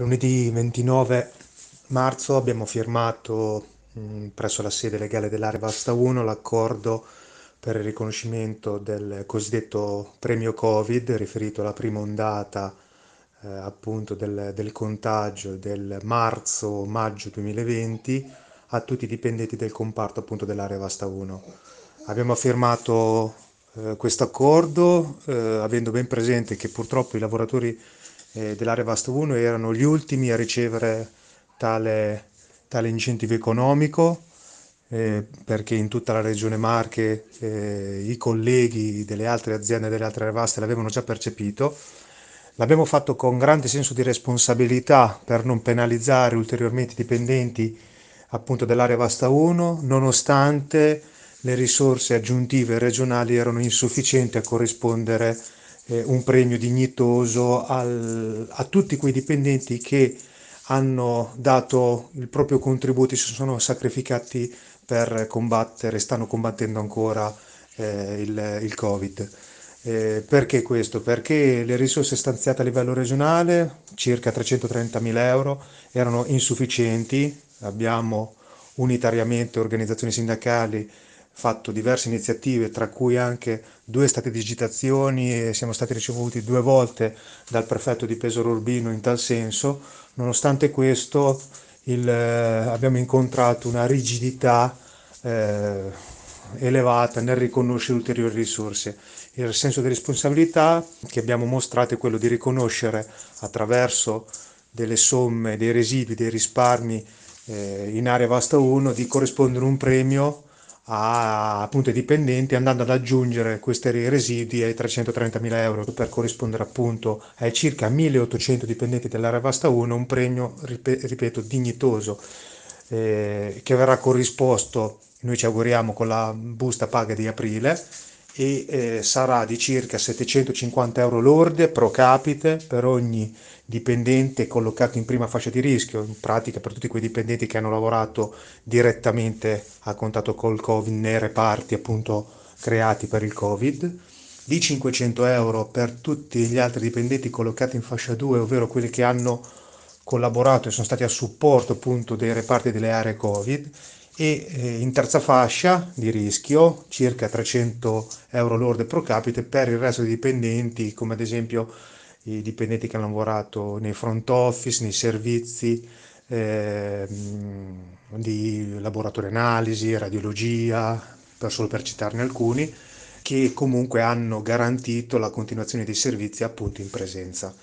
Lunedì 29 marzo abbiamo firmato mh, mm, presso la sede legale dell'area Vasta 1 l'accordo per il riconoscimento del cosiddetto premio Covid riferito alla prima ondata eh, appunto del, del contagio del marzo-maggio 2020 a tutti i dipendenti del comparto appunto dell'area Vasta 1. Abbiamo firmato eh, questo accordo eh, avendo ben presente che purtroppo i lavoratori eh, dell'area Vasto 1 erano gli ultimi a ricevere tale, tale incentivo economico eh, perché in tutta la regione Marche eh, i colleghi delle altre aziende delle altre vaste l'avevano già percepito. L'abbiamo fatto con grande senso di responsabilità per non penalizzare ulteriormente i dipendenti appunto dell'area vasta 1, nonostante le risorse aggiuntive regionali erano insufficienti a corrispondere eh, un premio dignitoso al, a tutti quei dipendenti che hanno dato il proprio contributo, si sono sacrificati per combattere, stanno combattendo ancora eh, il, il, Covid. Eh, perché questo? Perché le risorse stanziate a livello regionale, circa 330.000 euro, erano insufficienti, abbiamo unitariamente organizzazioni sindacali fatto diverse iniziative, tra cui anche due state di gitazioni e siamo stati ricevuti due volte dal prefetto di Pesaro Urbino in tal senso. Nonostante questo il, eh, abbiamo incontrato una rigidità eh, elevata nel riconoscere ulteriori risorse. Il senso di responsabilità che abbiamo mostrato è quello di riconoscere attraverso delle somme, dei residui, dei risparmi eh, in area vasta 1, di corrispondere un premio a, appunto, ai dipendenti andando ad aggiungere questi residui ai 330.000 euro per corrispondere appunto ai circa 1.800 dipendenti dell'area Vasta 1 un premio, ripeto, dignitoso eh, che verrà corrisposto, noi ci auguriamo, con la busta paga di aprile e eh, sarà di circa 750 euro lorde pro capite per ogni dipendente collocato in prima fascia di rischio, in pratica per tutti quei dipendenti che hanno lavorato direttamente a contatto col Covid nei reparti appunto creati per il Covid di 500 euro per tutti gli altri dipendenti collocati in fascia 2, ovvero quelli che hanno collaborato e sono stati a supporto appunto dei reparti delle aree Covid e eh, in terza fascia di rischio circa 300 euro lorde pro capite per il resto dei dipendenti come ad esempio i dipendenti che hanno lavorato nei front office, nei servizi eh, di laboratorio analisi, radiologia, per solo per citarne alcuni, che comunque hanno garantito la continuazione dei servizi appunto in presenza.